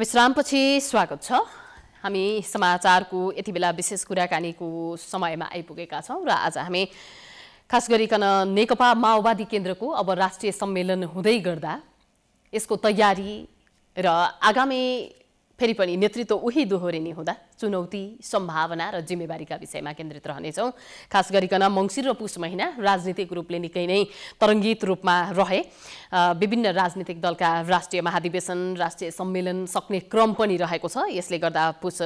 विश्रामपछि स्वागत छ हामी समाचारको यति बेला विशेष कुराकानीको समयमा आइपुगेका छौँ र आज हामी खास गरिकन नेकपा माओवादी केन्द्रको अब राष्ट्रिय सम्मेलन हुँदै गर्दा यसको तयारी र आगामी फेरि पनि नेतृत्व उही दोहोरिने हुँदा चुनौती सम्भावना र जिम्मेवारीका विषयमा केन्द्रित रहनेछौँ खास गरिकन मङ्सिर र पुष महिना राजनीतिक रूपले निकै नै तरङ्गित रूपमा रहे विभिन्न राजनीतिक दलका राष्ट्रिय महाधिवेशन राष्ट्रिय सम्मेलन सक्ने क्रम पनि रहेको छ यसले गर्दा पुस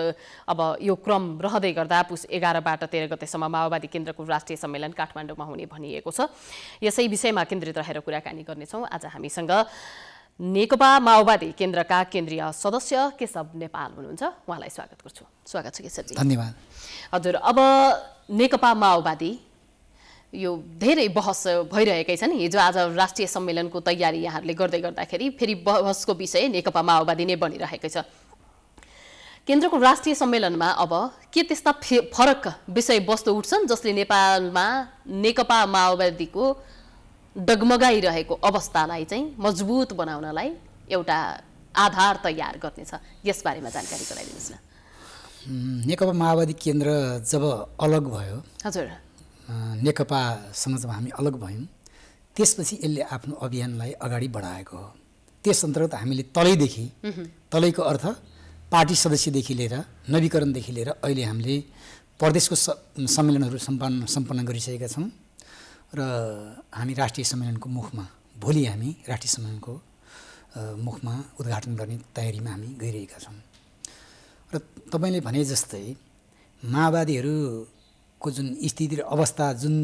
अब यो क्रम रहँदै गर्दा पुष एघारबाट तेह्र गतेसम्म माओवादी केन्द्रको राष्ट्रिय सम्मेलन काठमाडौँमा हुने भनिएको छ यसै विषयमा केन्द्रित रहेर कुराकानी गर्नेछौँ आज हामीसँग नेकपा माओवादी केन्द्रका केन्द्रीय सदस्य केशव नेपाल हुनुहुन्छ उहाँलाई स्वागत गर्छु स्वागत छ केशवजी धन्यवाद हजुर अब नेकपा माओवादी यो धेरै बहस भइरहेकै छन् हिजो आज राष्ट्रिय सम्मेलनको तयारी यहाँहरूले गर्दै गर्दाखेरि फेरि बहसको विषय नेकपा माओवादी नै बनिरहेकै छ केन्द्रको राष्ट्रिय सम्मेलनमा अब के त्यस्ता फे फरक विषयवस्तु उठ्छन् जसले नेपालमा नेकपा माओवादीको डगमगाइरहेको अवस्थालाई चाहिँ मजबुत बनाउनलाई एउटा आधार तयार गर्नेछ यसबारेमा जानकारी गराइदिनुहोस् न नेकपा माओवादी केन्द्र जब अलग भयो हजुर नेकपासँग जब हामी अलग भयौँ त्यसपछि यसले आफ्नो अभियानलाई अगाडि बढाएको हो त्यस अन्तर्गत हामीले तलैदेखि तलैको अर्थ पार्टी सदस्यदेखि लिएर नवीकरणदेखि लिएर अहिले हामीले प्रदेशको सम्मेलनहरू सम्पन्न सम्पन्न गरिसकेका छौँ र हामी राष्ट्रिय सम्मेलनको मुखमा भोलि हामी राष्ट्रिय सम्मेलनको मुखमा उद्घाटन गर्ने तयारीमा हामी गइरहेका छौँ र तपाईँले भने जस्तै माओवादीहरूको जुन स्थिति र अवस्था जुन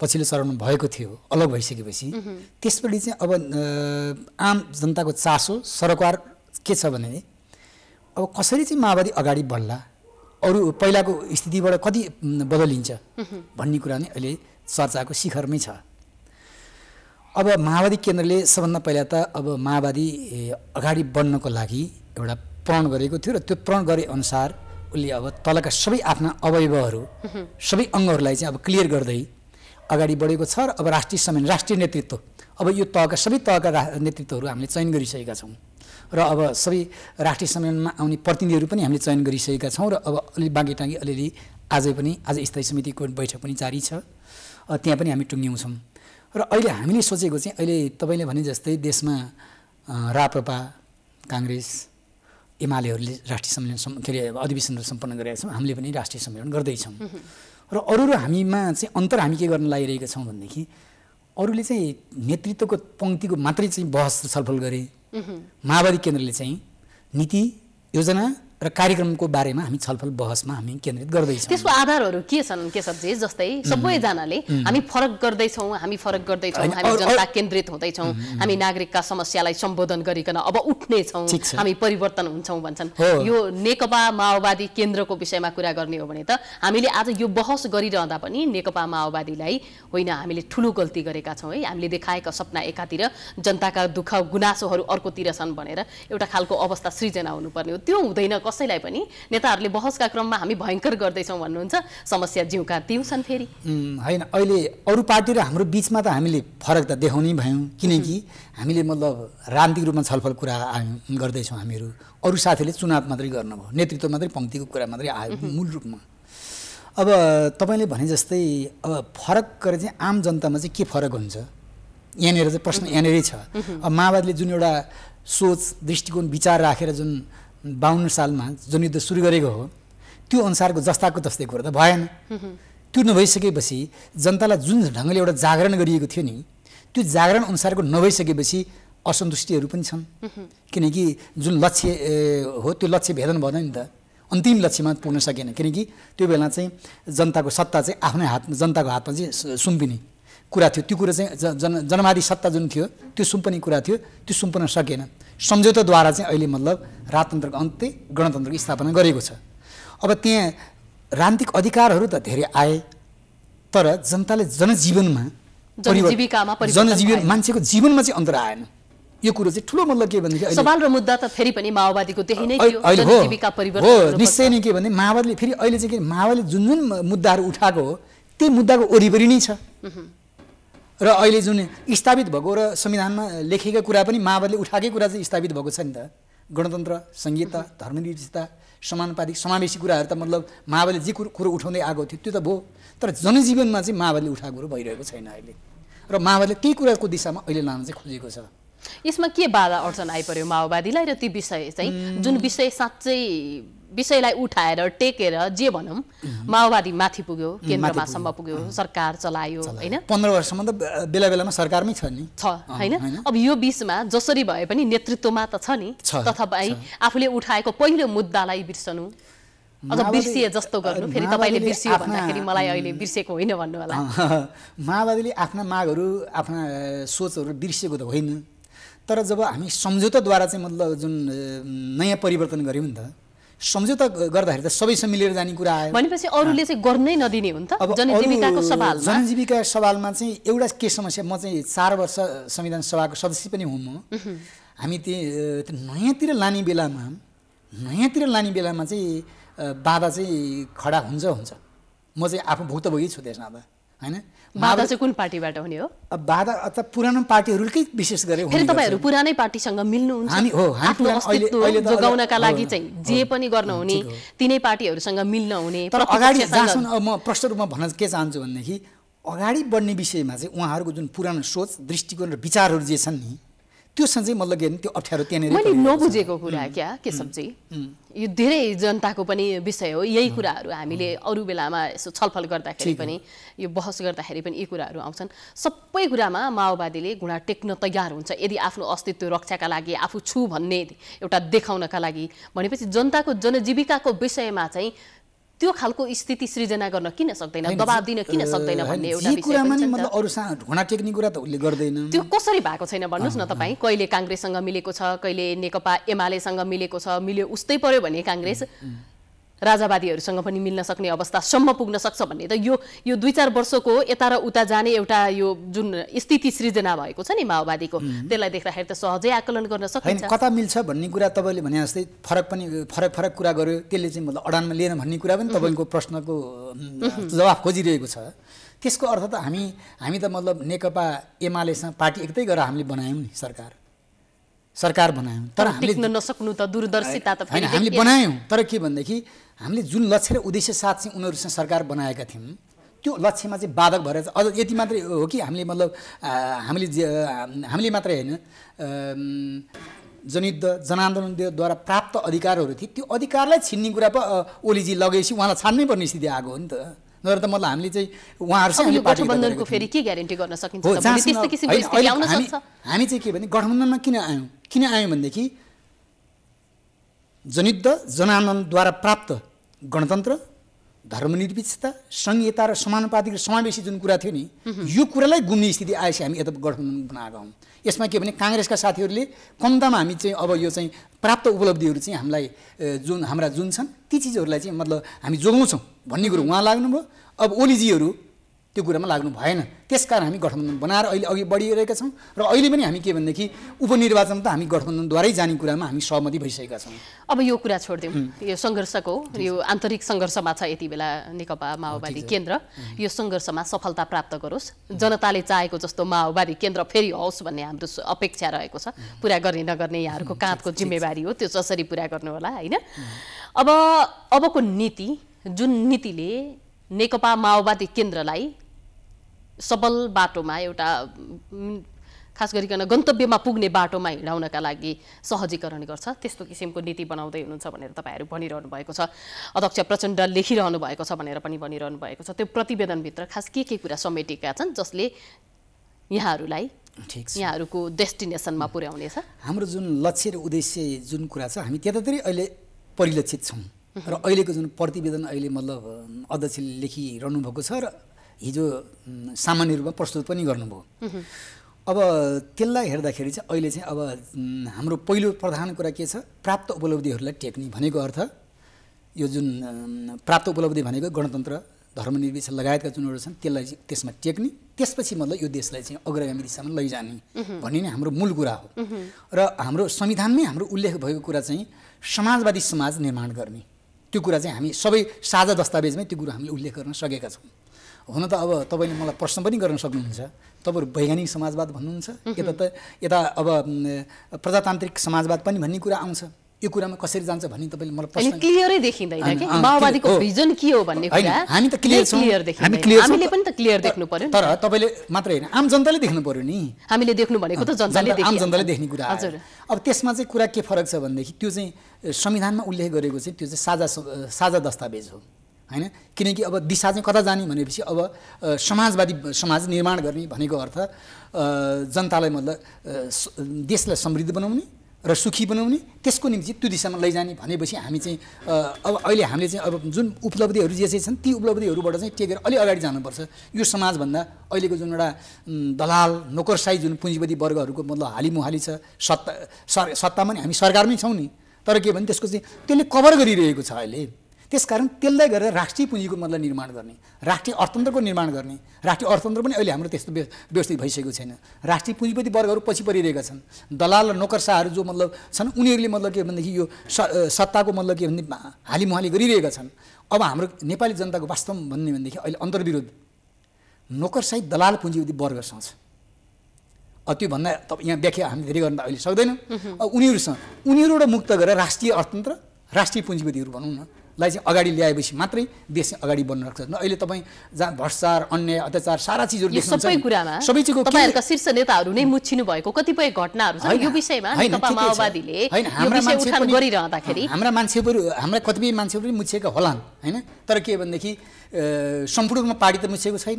पछिल्लो चरणमा भएको थियो अलग भइसकेपछि त्यसपट्टि चाहिँ अब आम जनताको चासो सरकार के छ भने अब कसरी चाहिँ माओवादी अगाडि बढ्ला अरू पहिलाको स्थितिबाट कति बदलिन्छ भन्ने कुरा नै अहिले चर्चाको शिखरमै छ अब माओवादी केन्द्रले सबभन्दा पहिला त अब माओवादी अगाडि बढ्नको लागि एउटा प्रण गरेको थियो र त्यो प्रण गरे अनुसार उसले अब तलका सबै आफ्ना अवयवहरू सबै अङ्गहरूलाई चाहिँ अब क्लियर गर्दै अगाडि बढेको छ र अब राष्ट्रिय सम्मेलन राष्ट्रिय नेतृत्व अब यो तहका सबै तहका नेतृत्वहरू हामीले चयन गरिसकेका छौँ र अब सबै राष्ट्रिय सम्मेलनमा आउने प्रतिनिधिहरू पनि हामीले चयन गरिसकेका छौँ र अब अलि बाँकी टाँगी अलिअलि आज पनि आज स्थायी समितिको बैठक पनि जारी छ त्यहाँ पनि हामी टुङ्ग्याउँछौँ र अहिले हामीले सोचेको चाहिँ अहिले तपाईँले भने जस्तै देशमा राप्रपा काङ्ग्रेस एमालेहरूले राष्ट्रिय सम्मेलन के अरे अधिवेशनहरू सम्पन्न गरेका छौँ हामीले पनि राष्ट्रिय सम्मेलन गर्दैछौँ र अरू र हामीमा चाहिँ अन्तर हामी के गर्न लागिरहेका छौँ भनेदेखि अरूले चाहिँ नेतृत्वको पङ्क्तिको मात्रै चाहिँ बहस छलफल गरे माओवादी केन्द्रले चाहिँ नीति योजना र कार्यक्रमको बारेमा हामी छलफल बहसमा हामी केन्द्रित गर्दैछौँ त्यसको आधारहरू के छन् केशवजी जस्तै सबैजनाले हामी फरक गर्दैछौँ हामी फरक गर्दैछौँ हामी जनता केन्द्रित हुँदैछौँ हामी नागरिकका समस्यालाई सम्बोधन गरिकन अब उठ्नेछौँ हामी परिवर्तन हुन्छौँ भन्छन् यो नेकपा माओवादी केन्द्रको विषयमा कुरा गर्ने हो भने त हामीले आज यो बहस गरिरहँदा पनि नेकपा माओवादीलाई होइन हामीले ठुलो गल्ती गरेका छौँ है हामीले देखाएका सपना एकातिर जनताका दुःख गुनासोहरू अर्कोतिर छन् भनेर एउटा खालको अवस्था सृजना हुनुपर्ने हो त्यो हुँदैन कसैलाई पनि नेताहरूले बहसका क्रममा हामी भयङ्कर गर्दैछौँ भन्नुहुन्छ समस्या जिउका तिउँछन् फेरि होइन अहिले अरू पार्टी र हाम्रो बिचमा त हामीले फरक त देखाउने भयौँ किनकि हामीले मतलब राजनीतिक रूपमा छलफल कुरा गर्दैछौँ हामीहरू अरू साथीले चुनाव मात्रै गर्नुभयो नेतृत्व मात्रै पङ्क्तिको कुरा मात्रै आयो मूल रूपमा अब तपाईँले भने जस्तै अब फरक गरेर चाहिँ आम जनतामा चाहिँ के फरक हुन्छ यहाँनिर चाहिँ प्रश्न यहाँनिरै छ अब माओवादीले जुन एउटा सोच दृष्टिकोण विचार राखेर जुन बाहन्न सालमा जनयुद्ध सुरु गरेको हो त्यो अनुसारको जस्ताको तस्तै कुरो त भएन त्यो नभइसकेपछि जनतालाई जुन ढङ्गले एउटा जागरण गरिएको थियो नि त्यो जागरण अनुसारको नभइसकेपछि असन्तुष्टिहरू पनि छन् किनकि जुन लक्ष्य हो त्यो लक्ष्य भेदन भएन नि त अन्तिम लक्ष्यमा पुग्न सकेन किनकि त्यो बेला चाहिँ जनताको सत्ता चाहिँ आफ्नै हातमा जनताको हातमा चाहिँ सुम्पिने कुरा थियो त्यो कुरो चाहिँ जन जनवादी सत्ता जुन थियो त्यो सुम्पने कुरा थियो त्यो सुम्पन सकेन सम्झौताद्वारा चाहिँ अहिले मतलब राजतन्त्रको अन्त्य गणतन्त्रको स्थापना गरेको छ अब त्यहाँ राजनीतिक अधिकारहरू त धेरै आए तर जनताले जनजीवनमा परिवर्तन जनजीवन मान्छेको जीवनमा चाहिँ अन्तर आएन यो कुरो चाहिँ ठुलो मतलब के भनेदेखि सवाल र मुद्दा त फेरि पनि माओवादीको त्यही नै हो निश्चय नै के भने माओवादीले फेरि अहिले चाहिँ के माओवादीले जुन जुन मुद्दाहरू उठाएको हो त्यही मुद्दाको वरिपरि नै छ र अहिले जुन स्थापित भएको र संविधानमा लेखेका कुरा पनि माओवादीले उठाएकै कुरा चाहिँ स्थापित भएको छ नि त गणतन्त्र सङ्घीयता धर्मनिरपेक्षता समानुपातिक समावेशी कुराहरू त मतलब माओवादीले जे कुरो कुरो उठाउँदै आएको थियो त्यो त भयो तर जनजीवनमा चाहिँ माओवादीले उठाएको कुरो भइरहेको छैन अहिले र माओवादीले त्यही कुराको दिशामा अहिले लान चाहिँ खोजेको छ यसमा के बाधा अडचन आइपऱ्यो माओवादीलाई र ती विषय चाहिँ जुन विषय साँच्चै विषयलाई उठाएर टेकेर जे भनौँ माओवादी माथि पुग्यो केन्द्रमा सम्म पुग्यो सरकार चलायो होइन पन्ध्र वर्षसम्म त बेला बेलामा सरकारमै छ नि छ होइन अब यो बिचमा जसरी भए पनि नेतृत्वमा त छ नि तथापि आफूले उठाएको पहिलो मुद्दालाई बिर्सनु अझ बिर्सिए जस्तो गर्नु फेरि तपाईँले बिर्सियो भन्दाखेरि मलाई अहिले बिर्सेको होइन भन्नु होला माओवादीले आफ्ना मागहरू आफ्ना सोचहरू बिर्सिएको त होइन तर जब हामी सम्झौताद्वारा चाहिँ मतलब जुन नयाँ परिवर्तन गऱ्यौँ नि त सम्झौता गर्दाखेरि त सबैसँग मिलेर जाने कुरा आयो भनेपछि अरूले चाहिँ गर्नै नदिने हुन्छ अब सवाल जनजीविका सवालमा चाहिँ एउटा के समस्या म चाहिँ चार वर्ष संविधान सभाको सदस्य पनि हुँ म हामी त्यही नयाँतिर लाने बेलामा नयाँतिर लाने बेलामा चाहिँ बाधा चाहिँ खडा हुन्छ हुन्छ म चाहिँ आफू भुक्तभोगी छु त्यसमा त होइन बाधा चाहिँ कुन पार्टीबाट हुने हो बाधा अथवा पुरानो पार्टीहरूकै विशेष गरेर फेरि तपाईँहरू पुरानै पार्टीसँग मिल्नुहुन्छ हामी हो आफ्नो अस्तित्व जोगाउनका लागि चाहिँ जे पनि गर्न हुने तिनै पार्टीहरूसँग मिल्न हुने तर अगाडि जहाँसम्म म प्रष्ट रूपमा भन्न के चाहन्छु भनेदेखि अगाडि बढ्ने विषयमा चाहिँ उहाँहरूको जुन पुरानो सोच दृष्टिकोण र विचारहरू जे छन् नि त्यो सन्चै म लगेँ त्यो अप्ठ्यारो त्यहाँनिर मैले नबुझेको कुरा क्या के चाहिँ यो धेरै जनताको पनि विषय हो यही कुराहरू हामीले अरू बेलामा यसो छलफल गर्दाखेरि पनि यो बहस गर्दाखेरि पनि यी कुराहरू आउँछन् सबै कुरामा माओवादीले घुँडा टेक्न तयार हुन्छ यदि आफ्नो अस्तित्व रक्षाका लागि आफू छु भन्ने एउटा देखाउनका लागि भनेपछि जनताको जनजीविकाको विषयमा चाहिँ त्यो खालको स्थिति सृजना गर्न किन सक्दैन दबाब दिन किन सक्दैन भन्ने एउटा मतलब त्यो कसरी भएको छैन भन्नुहोस् न तपाईँ कहिले काङ्ग्रेससँग मिलेको छ कहिले नेकपा एमालेसँग मिलेको छ मिल्यो उस्तै पर्यो भने काङ्ग्रेस राजावादीहरूसँग पनि मिल्न सक्ने अवस्थासम्म पुग्न सक्छ भन्ने त यो यो दुई चार वर्षको यता र उता जाने एउटा यो जुन स्थिति सृजना भएको छ नि माओवादीको त्यसलाई देख्दाखेरि त सहजै आकलन गर्न सक्छ कता मिल्छ भन्ने कुरा तपाईँले भने जस्तै फरक पनि फरक फरक कुरा गर्यो त्यसले चाहिँ मतलब अडानमा लिएन भन्ने कुरा पनि तपाईँको प्रश्नको जवाफ खोजिरहेको छ त्यसको अर्थ त हामी हामी त मतलब नेकपा एमालेसँग पार्टी एकतै गरेर हामीले बनायौँ नि सरकार सरकार बनायौँ तर हामीले नसक्नु त दूरदर्शिता त हामीले बनायौँ तर के भनेदेखि हामीले जुन लक्ष्य र उद्देश्य साथ चाहिँ उनीहरूसँग सरकार बनाएका थियौँ त्यो लक्ष्यमा चाहिँ बाधक भएर अझ यति मात्रै हो कि हामीले मतलब हामीले हामीले मात्रै होइन जनयुद्ध जनआन्दोलनद्वारा प्राप्त अधिकारहरू थिए त्यो अधिकारलाई छिन्ने कुरा पो ओलीजी लगेपछि उहाँलाई छान्नै पर्ने स्थिति आएको हो नि त गरेर त मतलब हामीले चाहिँ उहाँहरूसँग के ग्यारेन्टी गर्न सकिन्छ हामी चाहिँ के भने गठबन्धनमा किन आयौँ किन आयौँ भनेदेखि जनयुद्ध जनआन्दोलनद्वारा प्राप्त गणतन्त्र धर्मनिरपेक्षता संहिता र समानुपातिक समावेशी जुन कुरा थियो नि यो कुरालाई गुम्ने स्थिति आएपछि हामी यता गठबन्धन बनाएका हौँ यसमा के भने काङ्ग्रेसका साथीहरूले कम्तामा हामी चाहिँ अब यो चाहिँ प्राप्त उपलब्धिहरू चाहिँ हामीलाई जुन हाम्रा जुन छन् ती चिजहरूलाई चाहिँ मतलब हामी जोगाउँछौँ भन्ने कुरो उहाँ लाग्नुभयो अब ओलीजीहरू त्यो कुरामा लाग्नु भएन त्यसकारण हामी गठबन्धन बनाएर अहिले अघि बढिरहेका छौँ र अहिले पनि हामी के भनेदेखि उपनिर्वाचन त हामी गठबन्धनद्वारै जाने कुरामा हामी सहमति भइसकेका छौँ अब यो कुरा छोडिदिउँ यो सङ्घर्षको यो आन्तरिक सङ्घर्षमा छ यति बेला नेकपा माओवादी केन्द्र यो सङ्घर्षमा सफलता प्राप्त गरोस् जनताले चाहेको जस्तो माओवादी केन्द्र फेरि होस् भन्ने हाम्रो अपेक्षा रहेको छ पुरा गर्ने नगर्ने यहाँहरूको काँधको जिम्मेवारी हो त्यो जसरी पुरा गर्नु होला होइन अब अबको नीति जुन नीतिले नेकपा माओवादी केन्द्रलाई सबल बाटोमा एउटा खास गरिकन गन्तव्यमा पुग्ने बाटोमा हिँडाउनका लागि सहजीकरण गर्छ त्यस्तो किसिमको नीति बनाउँदै हुनुहुन्छ भनेर तपाईँहरू भनिरहनु भएको छ अध्यक्ष प्रचण्ड लेखिरहनु भएको छ भनेर पनि भनिरहनु भएको छ त्यो प्रतिवेदनभित्र खास के के कुरा समेटेका छन् जसले यहाँहरूलाई ठिक यहाँहरूको डेस्टिनेसनमा पुर्याउनेछ हाम्रो जुन लक्ष्य र उद्देश्य जुन कुरा छ हामी त्यतातिरै अहिले परिलक्षित छौँ र अहिलेको जुन प्रतिवेदन अहिले मतलब अध्यक्षले लेखिरहनु भएको छ र हिजो सामान्य रूपमा प्रस्तुत पनि गर्नुभयो अब त्यसलाई हेर्दाखेरि चाहिँ अहिले चाहिँ अब हाम्रो पहिलो प्रधान कुरा के छ प्राप्त उपलब्धिहरूलाई टेक्ने भनेको अर्थ यो जुन प्राप्त उपलब्धि भनेको गणतन्त्र धर्मनिर्विष लगायतका जुनहरू छन् त्यसलाई चाहिँ त्यसमा टेक्ने त्यसपछि मतलब यो देशलाई चाहिँ अग्रगामी दिशामा लैजाने भन्ने नै हाम्रो मूल कुरा हो र हाम्रो संविधानमै हाम्रो उल्लेख भएको कुरा चाहिँ समाजवादी समाज निर्माण गर्ने त्यो कुरा चाहिँ हामी सबै साझा दस्तावेजमै त्यो कुरो हामीले उल्लेख गर्न सकेका छौँ हुन त अब तपाईँले मलाई प्रश्न पनि गर्न सक्नुहुन्छ तपाईँहरू वैज्ञानिक समाजवाद भन्नुहुन्छ यता त यता अब प्रजातान्त्रिक समाजवाद पनि भन्ने कुरा आउँछ यो कुरामा कसरी जान्छ भन्ने तपाईँले मलाई क्लियरै देखिँदैन कि माओवादीको भिजन के हो भन्ने कुरा हामी त हामीले पनि त क्लियर देख्नु पर्यो तर तपाईँले मात्र होइन आम जनताले देख्नु पर्यो नि हामीले देख्नु भनेको त जनताले आम जनताले देख्ने कुरा हजुर अब त्यसमा चाहिँ कुरा के फरक छ भनेदेखि त्यो चाहिँ संविधानमा उल्लेख गरेको चाहिँ त्यो चाहिँ साझा साझा दस्तावेज हो होइन किनकि अब दिशा चाहिँ कता जाने भनेपछि अब समाजवादी समाज निर्माण गर्ने भनेको अर्थ जनतालाई मतलब देशलाई समृद्ध बनाउने र सुखी बनाउने त्यसको निम्ति त्यो दिशामा लैजाने भनेपछि हामी चाहिँ अब अहिले हामीले चाहिँ अब जुन उपलब्धिहरू जे चाहिँ छन् ती उपलब्धिहरूबाट चाहिँ टेकेर अलि अगाडि जानुपर्छ यो समाजभन्दा अहिलेको जुन एउटा दलाल नोकरसाई जुन पुँजीपति वर्गहरूको मतलब हालीमुहाली छ सत्ता सर सत्तामा नि हामी सरकारमै छौँ नि तर के भने त्यसको चाहिँ त्यसले कभर गरिरहेको छ अहिले त्यसकारण त्यसलाई गरेर राष्ट्रिय पुँजीको मतलब निर्माण गर्ने राष्ट्रिय अर्थतन्त्रको निर्माण गर्ने राष्ट्रिय अर्थतन्त्र पनि अहिले हाम्रो त्यस्तो व्यवस्थित भइसकेको छैन राष्ट्रिय पुँजीपति वर्गहरू पछि परिरहेका छन् दलाल र नोकरसाहरू जो मतलब छन् उनीहरूले मतलब के भनेदेखि यो सत्ताको मतलब के भने हालीमुहाली गरिरहेका छन् अब हाम्रो नेपाली जनताको वास्तव भन्ने भनेदेखि अहिले अन्तर्विरोध नोकरसाही दलाल पुँजीपति वर्गसँग छ अब त्योभन्दा त यहाँ व्याख्या हामी धेरै गर्न त अहिले सक्दैनौँ अब उनीहरूसँग उनीहरूबाट मुक्त गरेर राष्ट्रिय अर्थतन्त्र राष्ट्रिय पुँजीपतिहरू भनौँ न लाई चाहिँ अगाडि ल्याएपछि मात्रै देश अगाडि बढ्न सक्छ अहिले तपाईँ जहाँ भ्रष्टाचार अन्याय अत्याचार सारा चिजहरू सबै कुरामा सबै चिजको तपाईँहरूका शीर्ष नेताहरू नै मुछिनु भएको कतिपय घटनाहरू छ यो विषयमा माओवादीले गरिरहँदाखेरि हाम्रा मान्छेहरू हाम्रा कतिपय मान्छेहरू पनि मुछिएका होलान् होइन तर के भनेदेखि सम्पूर्ण रूपमा पार्टी त मुछिएको छैन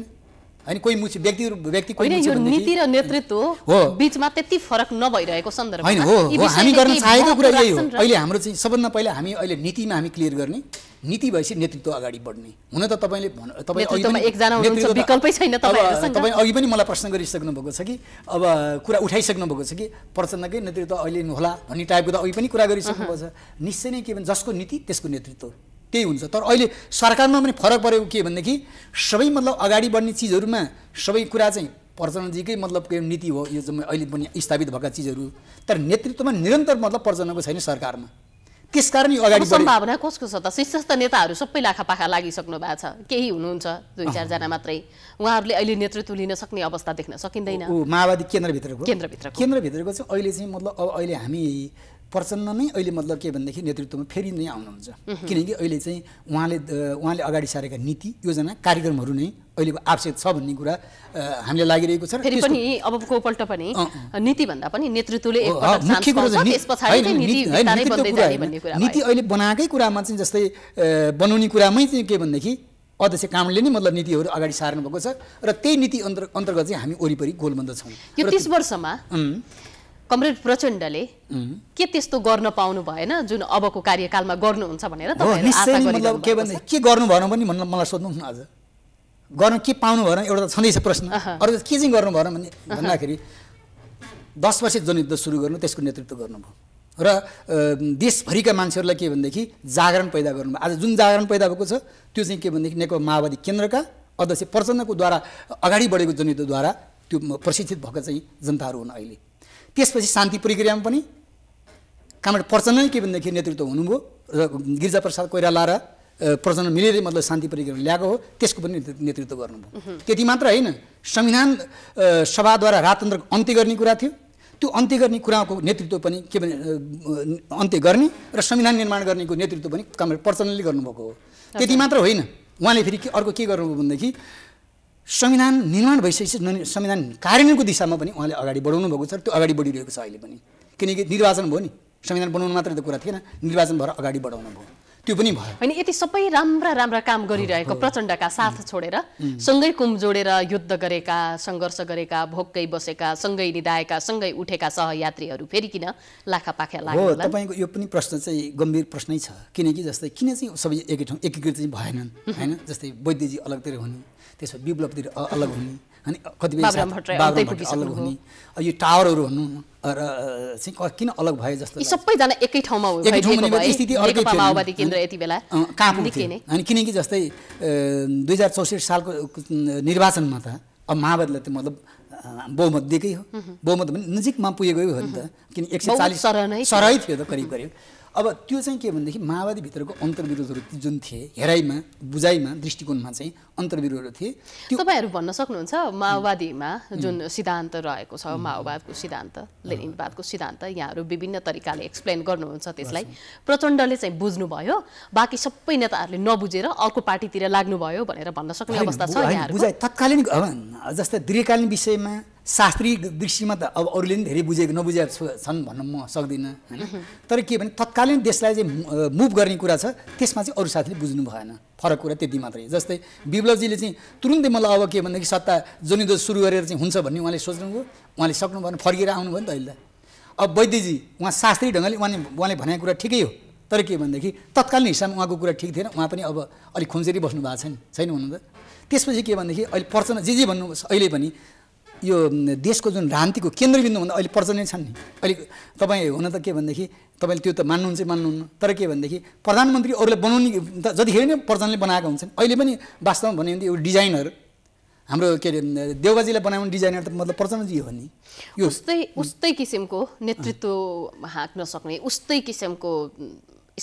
अनि कोही मुसि व्यक्ति व्यक्ति कोही यो नीति र नेतृत्व हो बिचमा त्यति फरक नभइरहेको सन्दर्भ होइन हो हामी गर्न चाहेको कुरा यही हो अहिले हाम्रो चाहिँ सबभन्दा पहिला हामी अहिले नीतिमा हामी क्लियर गर्ने नीति भएपछि नेतृत्व अगाडि बढ्ने हुन त तपाईँले तपाईँ तपाईँ अघि पनि मलाई प्रश्न गरिसक्नु भएको छ कि अब कुरा उठाइसक्नु भएको छ कि प्रचण्डकै नेतृत्व अहिले होला भन्ने टाइपको त अघि पनि कुरा गरिसक्नु भएको छ निश्चय नै के भन्छ जसको नीति त्यसको नेतृत्व त्यही हुन्छ तर अहिले सरकारमा पनि फरक परेको के भनेदेखि सबै मतलब अगाडि बढ्ने चिजहरूमा सबै कुरा चाहिँ प्रचण्डजीकै मतलब के नीति हो यो जम्मै अहिले पनि स्थापित भएका चिजहरू तर नेतृत्वमा निरन्तर मतलब प्रचण्डको छैन सरकारमा त्यसकारण यो अगाडि सम्भावना कसको छ त शीर्षस्थ नेताहरू सबै लाखापाखा लागिसक्नु भएको छ केही हुनुहुन्छ दुई चारजना मात्रै उहाँहरूले अहिले नेतृत्व लिन सक्ने अवस्था देख्न सकिँदैन माओवादी केन्द्रभित्रको केन्द्रभित्र केन्द्रभित्रको चाहिँ अहिले चाहिँ मतलब अब अहिले हामी प्रचण्ड नै अहिले मतलब के भनेदेखि नेतृत्वमा फेरि नै आउनुहुन्छ किनकि अहिले चाहिँ उहाँले उहाँले अगाडि सारेका नीति योजना कार्यक्रमहरू नै अहिले आवश्यक छ भन्ने कुरा हामीले लागिरहेको छ फेरि पनि अबको पल्ट पनि भन्दा पनि नेतृत्वले मुख्य नीति अहिले बनाएकै कुरामा चाहिँ जस्तै बनाउने कुरामै चाहिँ के भनेदेखि अध्यक्ष कामले नै मतलब नीतिहरू अगाडि सार्नु भएको छ र त्यही नीति अन्तर्गत चाहिँ हामी वरिपरि गोलबन्द छौँ यो तिस वर्षमा कमरेड प्रचण्डले के त्यस्तो गर्न पाउनु भएन जुन अबको कार्यकालमा गर्नुहुन्छ भनेर मतलब के भन्छ के गर्नु भएन पनि मलाई सोध्नुहोस् न आज गर्न के पाउनु भएन एउटा त छँदैछ प्रश्न अरू के चाहिँ गर्नु भएन भने भन्दाखेरि दस वर्ष जनयुद्ध सुरु गर्नु त्यसको नेतृत्व गर्नुभयो र देशभरिका मान्छेहरूलाई के भनेदेखि जागरण पैदा गर्नुभयो आज जुन जागरण पैदा भएको छ त्यो चाहिँ के भनेदेखि नेकपा माओवादी केन्द्रका अध्यक्ष प्रचण्डको द्वारा अगाडि बढेको जनयुद्धद्वारा त्यो प्रशिक्षित भएको चाहिँ जनताहरू हुन् अहिले त्यसपछि शान्ति प्रक्रियामा पनि कहाँबाट प्रचण्ड के भनेदेखि नेतृत्व हुनुभयो र गिरिजाप्रसाद कोइराला र प्रचण्ड मिलेरै मतलब शान्ति प्रक्रिया ल्याएको हो त्यसको पनि नेतृत्व गर्नुभयो त्यति मात्र होइन संविधान सभाद्वारा राजतन्त्र अन्त्य गर्ने कुरा थियो त्यो अन्त्य गर्ने कुराको नेतृत्व पनि के भने अन्त्य गर्ने र संविधान निर्माण गर्नेको नेतृत्व पनि कहाँबाट प्रचण्डले गर्नुभएको हो त्यति मात्र होइन उहाँले फेरि अर्को के गर्नुभयो भनेदेखि संविधान निर्माण भइसकेपछि संविधान कार्यान्वयनको दिशामा पनि उहाँले अगाडि बढाउनु भएको छ त्यो अगाडि बढिरहेको छ अहिले पनि किनकि निर्वाचन भयो नि संविधान बनाउनु मात्रै त कुरा थिएन निर्वाचन भएर अगाडि बढाउनु भयो त्यो पनि भयो होइन यति सबै राम्रा राम्रा काम गरिरहेको प्रचण्डका साथ छोडेर सँगै कुम जोडेर युद्ध गरेका सङ्घर्ष गरेका भोक्कै बसेका सँगै निधाएका सँगै उठेका सहयात्रीहरू फेरि किन लाखा पाख्या लाग्यो तपाईँको यो पनि प्रश्न चाहिँ गम्भीर प्रश्नै छ किनकि जस्तै किन चाहिँ सबै एकै ठाउँ एकीकृत चाहिँ भएनन् होइन जस्तै वैद्यजी अलगतिर हुनु त्यसो विप्लवतिर अलग हुने अनि कतिपय अलग हुने यो टावरहरू भन्नु र चाहिँ किन अलग भयो जस्तो सबैजना एकै ठाउँमा स्थिति अर्कै कहाँ पुग्थ्यो अनि किनकि जस्तै दुई हजार चौसठी सालको निर्वाचनमा त अब माओवादीलाई त मतलब बहुमत दिएकै हो बहुमत भने नजिकमा पुगेकै हो नि त किन एक सय चालिस सरै थियो त करिब करिब अब त्यो चाहिँ के भनेदेखि माओवादीभित्रको अन्तर्विरोधहरू जुन थिए हेराइमा बुझाइमा दृष्टिकोणमा चाहिँ अन्तर्विरोधहरू थिए तपाईँहरू भन्न सक्नुहुन्छ माओवादीमा जुन सिद्धान्त रहेको छ माओवादको सिद्धान्त लेनिनवादको सिद्धान्त यहाँहरू विभिन्न तरिकाले एक्सप्लेन गर्नुहुन्छ त्यसलाई प्रचण्डले चाहिँ बुझ्नुभयो बाँकी सबै नेताहरूले नबुझेर अर्को पार्टीतिर लाग्नुभयो भनेर भन्न सक्ने अवस्था छ बुझाइ तत्कालीन जस्तै दीर्घकालीन विषयमा शास्त्रीय दृष्टिमा त अब अरूले पनि धेरै बुझेको नबुझेको छन् भन्न म सक्दिनँ होइन तर के भने तत्कालीन देशलाई चाहिँ मुभ गर्ने कुरा छ त्यसमा चाहिँ अरू साथीले बुझ्नु भएन फरक कुरा त्यति मात्रै जस्तै विप्लवजीले चाहिँ तुरुन्तै मलाई अब के भनेदेखि सत्ता जोनिदो सुरु गरेर चाहिँ हुन्छ भन्ने उहाँले सोच्नुभयो उहाँले सक्नु भएन फर्किएर आउनुभयो नि त अहिले त अब वैद्यजी उहाँ शास्त्री ढङ्गले उहाँले उहाँले भनेको कुरा ठिकै हो तर के भनेदेखि तत्कालीन हिसाबमा उहाँको कुरा ठिक थिएन उहाँ पनि अब अलिक खुम्चेरी बस्नु भएको छ नि छैन हुनु त त्यसपछि के भनेदेखि अहिले प्रचण्ड जे जे भन्नु अहिले पनि यो देशको जुन रान्तिको केन्द्रबिन्दुभन्दा अहिले प्रचलित छन् नि अहिले तपाईँ हुन त के भनेदेखि तपाईँले त्यो त मान्नुहुन्छ मान्नुहुन्न तर के भनेदेखि प्रधानमन्त्री अरूलाई बनाउने त जतिखेर नै प्रचलनले बनाएको हुन्छन् अहिले पनि वास्तवमा भन्यो भने यो डिजाइनर हाम्रो के अरे देवबाजीलाई बनाउने डिजाइनर त मतलब प्रचण्डजी हो नि यो उस्तै उस्तै किसिमको नेतृत्व हाँक्न सक्ने उस्तै किसिमको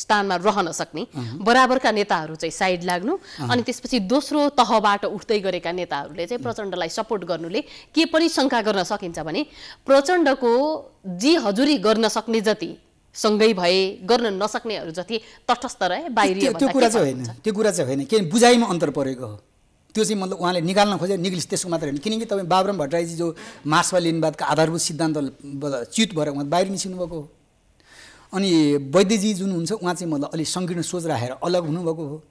स्थानमा रहन सक्ने बराबरका नेताहरू चाहिँ साइड लाग्नु अनि त्यसपछि दोस्रो तहबाट उठ्दै गरेका नेताहरूले चाहिँ प्रचण्डलाई सपोर्ट गर्नुले के पनि शङ्का गर्न सकिन्छ भने प्रचण्डको जे हजुरी गर्न सक्ने जति सँगै भए गर्न नसक्नेहरू जति तटस्थ रहे बाहिर त्यो कुरा चाहिँ होइन त्यो कुरा चाहिँ होइन किन बुझाइमा अन्तर परेको हो त्यो चाहिँ मतलब उहाँले निकाल्न खोजे निक्लिस त्यसको मात्र होइन किनकि तपाईँ बाबुराम भट्टराईजी जो मार्क्सवाद लिनवादको आधारभूत सिद्धान्त चित भएर उहाँ बाहिर निस्किनु भएको हो अनि वैद्यजी जुन हुन्छ उहाँ चाहिँ मतलब अलिक सङ्कीर्ण सोच राखेर अलग हुनुभएको हो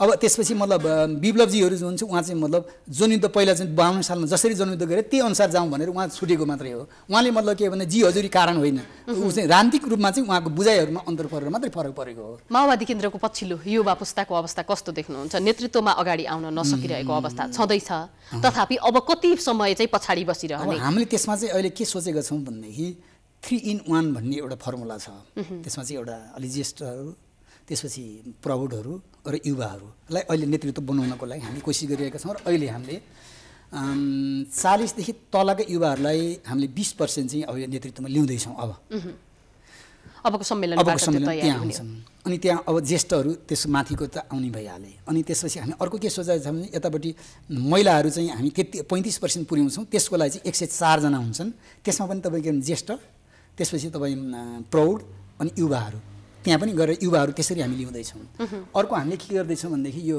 अब त्यसपछि मतलब विप्लवजीहरू जो हुन्छ उहाँ चाहिँ मतलब जनयुद्ध पहिला चाहिँ बाहन्न सालमा जसरी जनयुद्ध गरे त्यही अनुसार जाउँ भनेर उहाँ छुटेको मात्रै हो उहाँले मतलब के भन्दा जी हजुरी कारण होइन ऊ चाहिँ रान्तिक रूपमा चाहिँ उहाँको बुझाइहरूमा अन्तर परेर मात्रै फरक परेको हो माओवादी केन्द्रको पछिल्लो युवा पुस्ताको अवस्था कस्तो देख्नुहुन्छ नेतृत्वमा अगाडि आउन नसकिरहेको अवस्था छँदैछ तथापि अब कति समय चाहिँ पछाडि बसिरहने हामीले त्यसमा चाहिँ अहिले के सोचेका छौँ भनेदेखि थ्री इन वान भन्ने एउटा फर्मुला छ mm-hmm. त्यसमा चाहिँ एउटा अलि ज्येष्ठहरू त्यसपछि प्रौढहरू र युवाहरूलाई अहिले नेतृत्व बनाउनको लागि हामी कोसिस गरिरहेका छौँ र अहिले हामीले चालिसदेखि तलका युवाहरूलाई हामीले बिस पर्सेन्ट चाहिँ अब यो नेतृत्वमा लिँदैछौँ अब mm-hmm. अबको सम्मेलन अबको सम्मेलन त्यहाँ आउँछन् अनि त्यहाँ अब ज्येष्ठहरू त्यस माथिको त आउने भइहाले अनि त्यसपछि हामी अर्को के सोचाएको छौँ भने यतापट्टि महिलाहरू चाहिँ हामी त्यति पैँतिस पर्सेन्ट पुर्याउँछौँ त्यसको लागि चाहिँ एक सय चारजना हुन्छन् त्यसमा पनि तपाईँको ज्येष्ठ त्यसपछि तपाईँ प्रौढ अनि युवाहरू त्यहाँ पनि गएर युवाहरू त्यसरी हामी ल्याउँदैछौँ अर्को हामीले के गर्दैछौँ भनेदेखि यो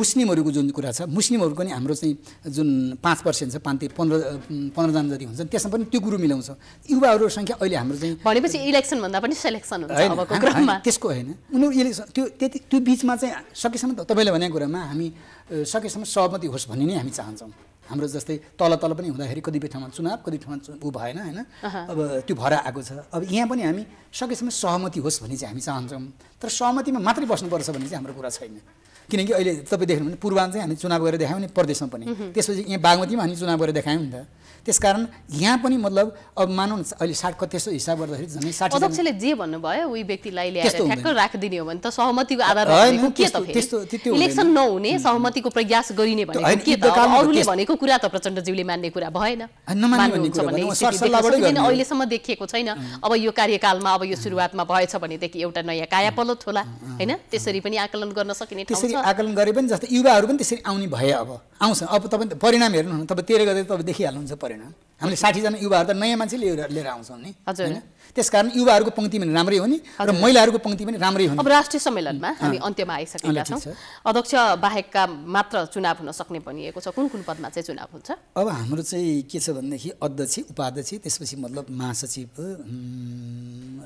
मुस्लिमहरूको जुन कुरा छ मुस्लिमहरूको पनि हाम्रो चाहिँ जुन पाँच पर्सेन्ट छ पाँच पन्ध्र पन्ध्रजना जति हुन्छ त्यसमा पनि त्यो गुरु मिलाउँछ युवाहरूको सङ्ख्या अहिले हाम्रो चाहिँ भनेपछि इलेक्सन भन्दा पनि सेलेक्सन होइन त्यसको होइन उनीहरू इलेक्सन त्यो त्यति त्यो बिचमा चाहिँ सकेसम्म तपाईँले भनेको कुरामा हामी सकेसम्म सहमति होस् भन्ने नै हामी चाहन्छौँ हाम्रो जस्तै तल तल पनि हुँदाखेरि कतिपय ठाउँमा चुनाव कति ठाउँमा ऊ भएन होइन अब त्यो भएर आएको छ अब यहाँ पनि हामी सकेसम्म सहमति होस् भन्ने चाहिँ हामी चाहन्छौँ तर सहमतिमा मात्रै बस्नुपर्छ भन्ने चाहिँ हाम्रो कुरा छैन किनकि अहिले तपाईँ देख्नु भने पूर्वाञ्चल हामी चुनाव गरेर देखायौँ नि प्रदेशमा पनि त्यसपछि यहाँ बागमतीमा हामी चुनाव गरेर देखायौँ नि त त्यसकारण यहाँ पनि मतलब अब मानौँ अहिले साठ कतिसो हिसाब गर्दाखेरि झन् साठी अध्यक्षले जे भन्नुभयो उही व्यक्तिलाई ल्याएर राखिदिने हो भने त सहमतिको आधार त्यो इलेक्सन नहुने सहमतिको प्रयास गरिने अरूले भनेको कुरा त प्रचण्डज्यूले मान्ने कुरा भएन अहिलेसम्म देखिएको छैन अब यो कार्यकालमा अब यो सुरुवातमा भएछ भनेदेखि एउटा नयाँ काया होला होइन त्यसरी पनि आकलन गर्न सकिने त्यसरी आकलन गरे पनि जस्तै युवाहरू पनि त्यसरी आउने भए अब आउँछ अब तपाईँ परिणाम हेर्नु तपाईँ तेह्र गते तपाईँ देखिहाल्नुहुन्छ परिणाम हामीले साठीजना युवाहरू त नयाँ मान्छे लिएर लिएर आउँछौँ नि होइन त्यसकारण युवाहरूको पङ्क्ति पनि राम्रै हो नि र महिलाहरूको पङ्क्ति पनि राम्रै हो अब राष्ट्रिय सम्मेलनमा हामी अन्त्यमा आइसकेका छौँ अध्यक्ष बाहेकका मात्र चुनाव हुन सक्ने भनिएको छ कुन कुन पदमा चाहिँ चुनाव हुन्छ अब हाम्रो चाहिँ के छ भनेदेखि अध्यक्ष उपाध्यक्ष त्यसपछि मतलब महासचिव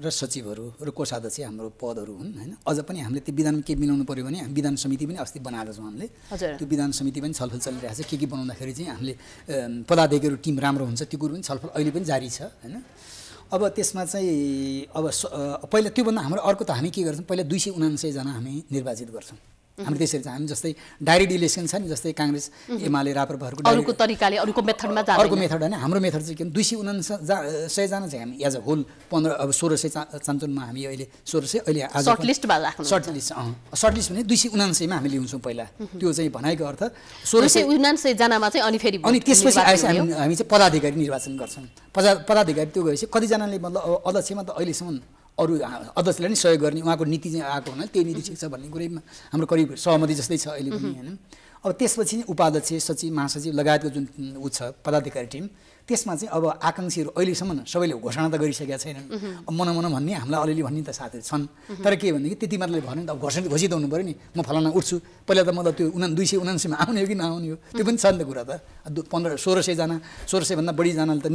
र सचिवहरू र कोषाध्यक्ष हाम्रो पदहरू हुन् होइन अझ पनि हामीले त्यो विधान के मिलाउनु पऱ्यो भने विधान समिति पनि अस्ति बनाएको छौँ हामीले त्यो विधान समिति पनि छलफल चलिरहेको छ के के बनाउँदाखेरि चाहिँ हामीले पदाधिकारीहरू टिम राम्रो हुन्छ हुन्छ त्यो कुरो पनि छलफल अहिले पनि जारी छ होइन अब त्यसमा चाहिँ अब पहिला त्योभन्दा हाम्रो अर्को त हामी के गर्छौँ पहिला दुई सय उनान्सयजना हामी निर्वाचित गर्छौँ Mm-hmm. हाम्रो त्यसरी हामी जस्तै डाइरेक्ट इलेक्सन छ नि जस्तै काङ्ग्रेस mm-hmm. एमाले राप्रभाहरूको अरूको तरिकाले अरूको मेथडमा अर्को मेथड होइन हाम्रो मेथड चाहिँ के दुई सय उना सयजना चाहिँ हामी एज अ होल पन्ध्र अब सोह्र सय चान्चुनमा हामी अहिले सोह्र सय अहिले आज सर्ट भने दुई सय सयमा हामी लिउँछौँ पहिला mm-hmm. त्यो चाहिँ भनाइको अर्थ सोह्र सय सयजनामा चाहिँ अनि फेरि अनि त्यसपछि आएपछि हामी हामी चाहिँ पदाधिकारी निर्वाचन गर्छौँ पदा पदाधिकारी त्यो गएपछि कतिजनाले मतलब अध्यक्षमा त अहिलेसम्म अरू अध्यक्षलाई नै सहयोग गर्ने उहाँको नीति चाहिँ आएको हुनाले त्यही नीति ठिक छ भन्ने कुरैमा हाम्रो करिब सहमति जस्तै छ अहिले पनि होइन अब त्यसपछि नै उपाध्यक्ष सचिव महासचिव लगायतको जुन ऊ छ पदाधिकारी टिम त्यसमा चाहिँ अब आकाङ्क्षीहरू अहिलेसम्म सबैले घोषणा त गरिसकेका छैनन् मनमन भन्ने हामीलाई अलिअलि भन्ने त साथीहरू छन् तर के भनेदेखि त्यति मात्रै भन्यो नि त अब घोषित घोषित हुनु पऱ्यो नि म फलाना उठ्छु पहिला त म त त्यो उना दुई सय उनासीमा आउने हो कि नआउने हो त्यो पनि छ नि त कुरा त पन्ध्र सोह्र सयजना सोह्र सयभन्दा बढीजनाले त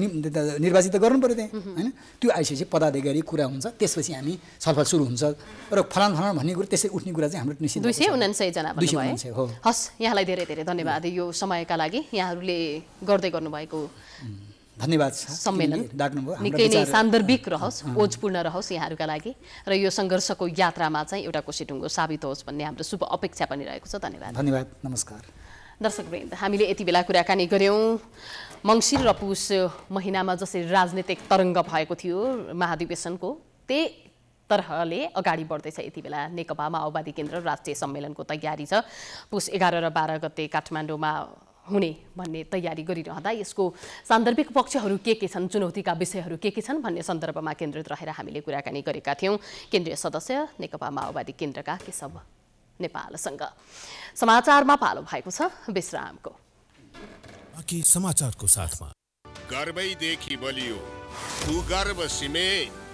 निर्वाचित त गर्नु पऱ्यो त्यहाँ होइन त्यो आइसकेपछि पदाधिकारी कुरा हुन्छ त्यसपछि हामी छलफल सुरु हुन्छ र फलान फलान भन्ने कुरो त्यसै उठ्ने कुरा चाहिँ हाम्रो निश्चित दुई सय उना हो यहाँलाई धेरै धेरै धन्यवाद यो समयका लागि यहाँहरूले गर्दै गर्नुभएको धन्यवाद सम्मेलन निकै नै सान्दर्भिक रहोस् ओजपूर्ण रहोस् यहाँहरूका लागि र यो सङ्घर्षको यात्रामा चाहिँ एउटा कोसेटुङ्गो साबित होस् भन्ने हाम्रो शुभ अपेक्षा पनि रहेको छ धन्यवाद धन्यवाद नमस्कार दर्शकवृन्द हामीले यति बेला कुराकानी गऱ्यौँ मङ्सिर र पुष महिनामा जसरी राजनैतिक तरङ्ग भएको थियो महाधिवेशनको त्यही तरहले अगाडि बढ्दैछ यति बेला नेकपा माओवादी केन्द्र राष्ट्रिय सम्मेलनको तयारी छ पुस एघार र बाह्र गते काठमाडौँमा हुने भन्ने तयारी गरिरहँदा यसको सान्दर्भिक पक्षहरू के के छन् चुनौतीका विषयहरू के के छन् भन्ने सन्दर्भमा केन्द्रित रहेर हामीले कुराकानी गरेका थियौँ केन्द्रीय सदस्य नेकपा माओवादी केन्द्रका केशव नेपालसँग समाचारमा पालो भएको छ विश्रामको समाचारको साथमा गर्वैदेखि बलियो गर्व सिमेन्ट